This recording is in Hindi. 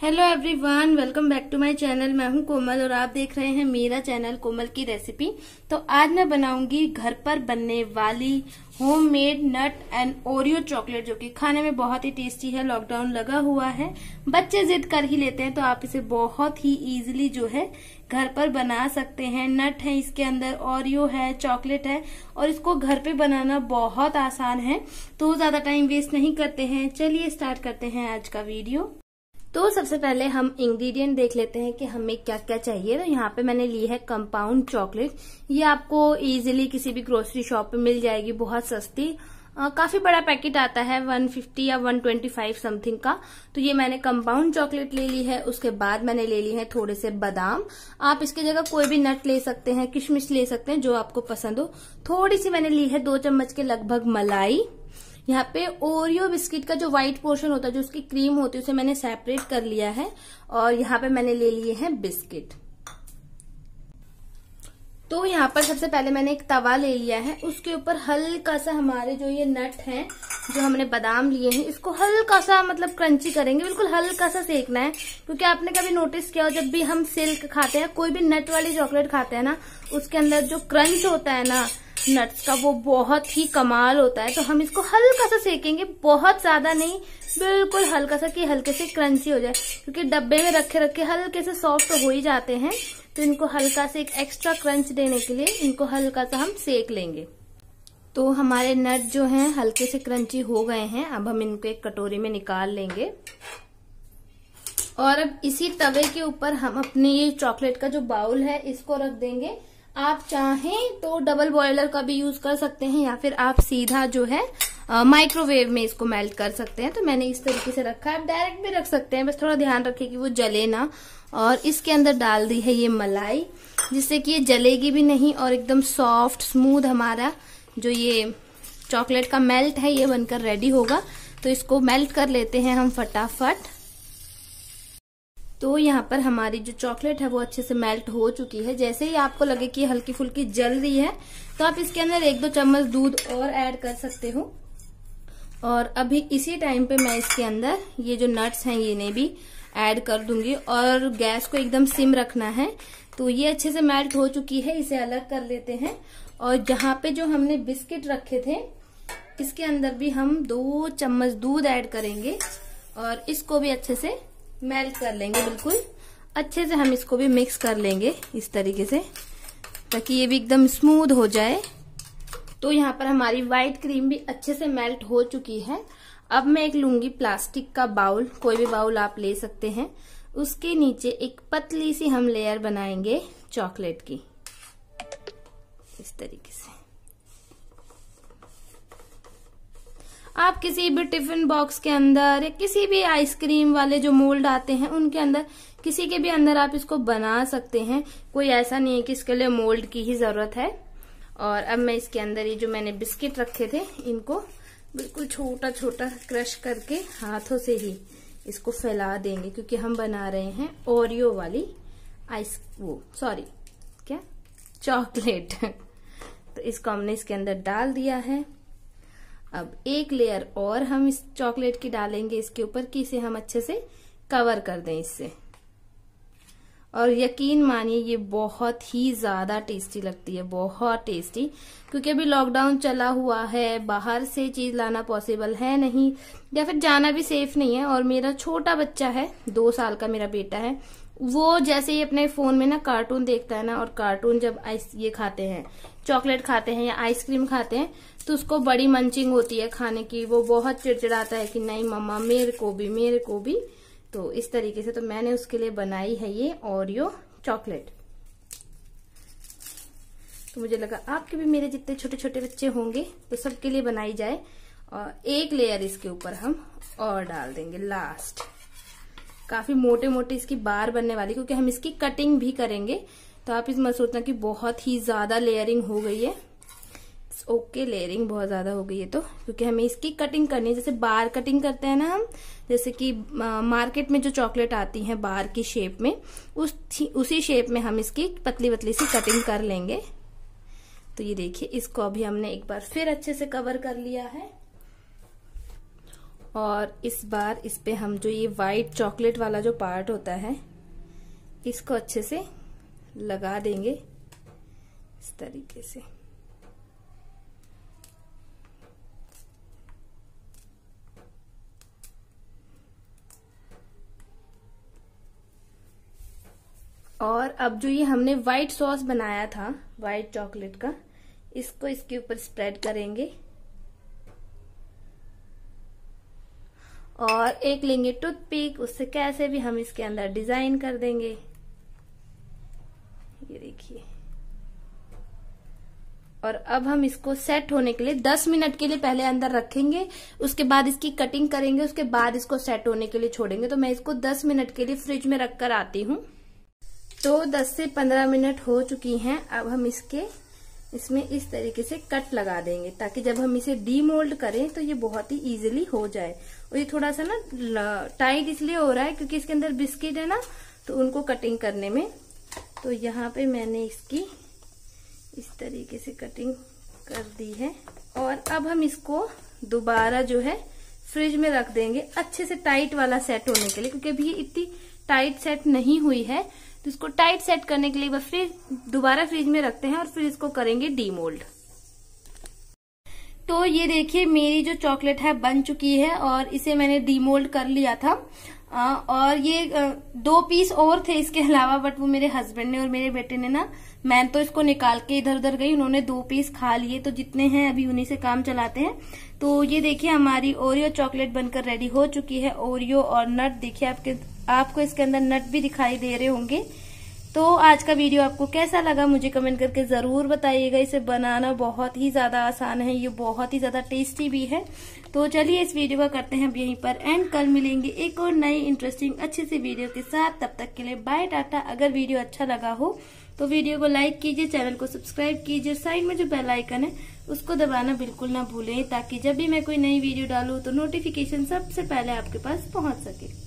hello everyone welcome back to my channel मैं हूं कोमल और आप देख रहे हैं मेरा चैनल कोमल की रेसिपी तो आज मैं बनाऊंगी घर पर बनने वाली homemade nut and Oreo chocolate जो कि खाने में बहुत ही टेस्टी है लॉकडाउन लगा हुआ है बच्चे जिद कर ही लेते हैं तो आप इसे बहुत ही इजीली जो है घर पर बना सकते हैं नट है इसके अंदर ओरियो है चॉकलेट है और इसको घर पे बनाना बहुत आसान है तो ज्यादा टाइम वेस्ट नहीं करते हैं चलिए स्टार्ट करते हैं आज का वीडियो तो सबसे पहले हम इंग्रेडिएंट देख लेते हैं कि हमें क्या क्या चाहिए तो यहाँ पे मैंने ली है कंपाउंड चॉकलेट ये आपको इजीली किसी भी ग्रोसरी शॉप पे मिल जाएगी बहुत सस्ती आ, काफी बड़ा पैकेट आता है 150 या 125 समथिंग का तो ये मैंने कंपाउंड चॉकलेट ले ली है उसके बाद मैंने ले ली है थोड़े से बादाम आप इसकी जगह कोई भी नट ले सकते हैं किशमिश ले सकते हैं जो आपको पसंद हो थोड़ी सी मैंने ली है दो चम्मच के लगभग मलाई यहाँ पे ओरियो बिस्किट का जो व्हाइट पोर्शन होता है जो उसकी क्रीम होती है उसे मैंने सेपरेट कर लिया है और यहाँ पे मैंने ले लिए हैं बिस्किट तो यहाँ पर सबसे पहले मैंने एक तवा ले लिया है उसके ऊपर हल्का सा हमारे जो ये नट हैं जो हमने बादाम लिए हैं इसको हल्का सा मतलब क्रंची करेंगे बिल्कुल हल्का सा सेकना है क्योंकि आपने कभी नोटिस किया हो जब भी हम सिल्क खाते हैं कोई भी नट वाली चॉकलेट खाते हैं ना उसके अंदर जो क्रंच होता है ना नट्स का वो बहुत ही कमाल होता है तो हम इसको हल्का सा सेकेंगे बहुत ज्यादा नहीं बिल्कुल हल्का सा कि हल्के से क्रंची हो जाए क्योंकि डब्बे में रखे रखे हल्के से सॉफ्ट हो ही जाते हैं तो इनको हल्का से एक एक्स्ट्रा क्रंच देने के लिए इनको हल्का सा हम सेक लेंगे तो हमारे नट जो हैं हल्के से क्रंची हो गए हैं अब हम इनको एक कटोरी में निकाल लेंगे और अब इसी तवे के ऊपर हम अपने ये चॉकलेट का जो बाउल है इसको रख देंगे आप चाहें तो डबल बॉयलर का भी यूज कर सकते हैं या फिर आप सीधा जो है माइक्रोवेव में इसको मेल्ट कर सकते हैं तो मैंने इस तरीके से रखा है आप डायरेक्ट भी रख सकते हैं बस थोड़ा ध्यान रखें कि वो जले ना और इसके अंदर डाल दी है ये मलाई जिससे कि ये जलेगी भी नहीं और एकदम सॉफ्ट स्मूथ हमारा जो ये चॉकलेट का मेल्ट है ये बनकर रेडी होगा तो इसको मेल्ट कर लेते हैं हम फटाफट तो यहाँ पर हमारी जो चॉकलेट है वो अच्छे से मेल्ट हो चुकी है जैसे ही आपको लगे कि हल्की फुल्की जल रही है तो आप इसके अंदर एक दो चम्मच दूध और ऐड कर सकते हो और अभी इसी टाइम पे मैं इसके अंदर ये जो नट्स हैं ये इन्हें भी ऐड कर दूंगी और गैस को एकदम सिम रखना है तो ये अच्छे से मेल्ट हो चुकी है इसे अलग कर लेते हैं और जहाँ पे जो हमने बिस्किट रखे थे इसके अंदर भी हम दो चम्मच दूध ऐड करेंगे और इसको भी अच्छे से मेल्ट कर लेंगे बिल्कुल अच्छे से हम इसको भी मिक्स कर लेंगे इस तरीके से ताकि ये भी एकदम स्मूथ हो जाए तो यहाँ पर हमारी व्हाइट क्रीम भी अच्छे से मेल्ट हो चुकी है अब मैं एक लूंगी प्लास्टिक का बाउल कोई भी बाउल आप ले सकते हैं उसके नीचे एक पतली सी हम लेयर बनाएंगे चॉकलेट की इस तरीके से आप किसी भी टिफिन बॉक्स के अंदर या किसी भी आइसक्रीम वाले जो मोल्ड आते हैं उनके अंदर किसी के भी अंदर आप इसको बना सकते हैं कोई ऐसा नहीं है कि इसके लिए मोल्ड की ही जरूरत है और अब मैं इसके अंदर ये जो मैंने बिस्किट रखे थे इनको बिल्कुल छोटा छोटा क्रश करके हाथों से ही इसको फैला देंगे क्योंकि हम बना रहे हैं ओरियो वाली आइस वो सॉरी क्या चॉकलेट तो इसको हमने इसके अंदर डाल दिया है अब एक लेयर और हम इस चॉकलेट की डालेंगे इसके ऊपर कि इसे हम अच्छे से कवर कर दें इससे और यकीन मानिए ये बहुत ही ज़्यादा टेस्टी लगती है बहुत टेस्टी क्योंकि अभी लॉकडाउन चला हुआ है बाहर से चीज़ लाना पॉसिबल है नहीं या फिर जाना भी सेफ नहीं है और मेरा छोटा बच्चा है दो साल का मेरा बेटा है वो जैसे ही अपने फोन में ना कार्टून देखता है ना और कार्टून जब आइस ये खाते हैं चॉकलेट खाते हैं या आइसक्रीम खाते हैं तो उसको बड़ी मंचिंग होती है खाने की वो बहुत चिड़चिड़ाता है कि नहीं मम्मा मेरे को भी मेरे को भी तो इस तरीके से तो मैंने उसके लिए बनाई है ये ओरियो चॉकलेट तो मुझे लगा आपके भी मेरे जितने छोटे छोटे बच्चे होंगे तो सबके लिए बनाई जाए और एक लेयर इसके ऊपर हम और डाल देंगे लास्ट काफी मोटे मोटे इसकी बार बनने वाली क्योंकि हम इसकी कटिंग भी करेंगे तो आप इस मत सोचना कि बहुत ही ज्यादा लेयरिंग हो गई है ओके okay, लेयरिंग बहुत ज्यादा हो गई है तो क्योंकि हमें इसकी कटिंग करनी है जैसे बार कटिंग करते हैं ना हम जैसे कि मार्केट में जो चॉकलेट आती है बार की शेप में उस उसी शेप में हम इसकी पतली पतली सी कटिंग कर लेंगे तो ये देखिए इसको अभी हमने एक बार फिर अच्छे से कवर कर लिया है और इस बार इस पे हम जो ये वाइट चॉकलेट वाला जो पार्ट होता है इसको अच्छे से लगा देंगे इस तरीके से और अब जो ये हमने व्हाइट सॉस बनाया था व्हाइट चॉकलेट का इसको इसके ऊपर स्प्रेड करेंगे और एक लेंगे टूथपिक उससे कैसे भी हम इसके अंदर डिजाइन कर देंगे ये देखिए और अब हम इसको सेट होने के लिए 10 मिनट के लिए पहले अंदर रखेंगे उसके बाद इसकी कटिंग करेंगे उसके बाद इसको सेट होने के लिए छोड़ेंगे तो मैं इसको 10 मिनट के लिए फ्रिज में रखकर आती हूँ तो 10 से 15 मिनट हो चुकी हैं अब हम इसके इसमें इस तरीके से कट लगा देंगे ताकि जब हम इसे डीमोल्ड करें तो ये बहुत ही इजीली हो जाए और ये थोड़ा सा ना टाइट इसलिए हो रहा है क्योंकि इसके अंदर बिस्किट है ना तो उनको कटिंग करने में तो यहाँ पे मैंने इसकी इस तरीके से कटिंग कर दी है और अब हम इसको दोबारा जो है फ्रिज में रख देंगे अच्छे से टाइट वाला सेट होने के लिए क्योंकि अभी इतनी टाइट सेट नहीं हुई है तो इसको टाइट सेट करने के लिए बस फ्रिज दोबारा फ्रिज में रखते हैं और फिर इसको करेंगे डीमोल्ड तो ये देखिए मेरी जो चॉकलेट है बन चुकी है और इसे मैंने डीमोल्ड कर लिया था आ, और ये दो पीस और थे इसके अलावा बट वो मेरे हस्बैंड ने और मेरे बेटे ने ना मैं तो इसको निकाल के इधर उधर गई उन्होंने दो पीस खा लिए तो जितने हैं अभी उन्हीं से काम चलाते हैं तो ये देखिए हमारी ओरियो चॉकलेट बनकर रेडी हो चुकी है ओरियो और नट देखिए आपके आपको इसके अंदर नट भी दिखाई दे रहे होंगे तो आज का वीडियो आपको कैसा लगा मुझे कमेंट करके ज़रूर बताइएगा इसे बनाना बहुत ही ज़्यादा आसान है ये बहुत ही ज़्यादा टेस्टी भी है तो चलिए इस वीडियो का करते हैं अब यहीं पर एंड कल मिलेंगे एक और नई इंटरेस्टिंग अच्छी सी वीडियो के साथ तब तक के लिए बाय टाटा अगर वीडियो अच्छा लगा हो तो वीडियो को लाइक कीजिए चैनल को सब्सक्राइब कीजिए साइड में जो बेल आइकन है उसको दबाना बिल्कुल ना भूलें ताकि जब भी मैं कोई नई वीडियो डालूँ तो नोटिफिकेशन सबसे पहले आपके पास पहुंच सके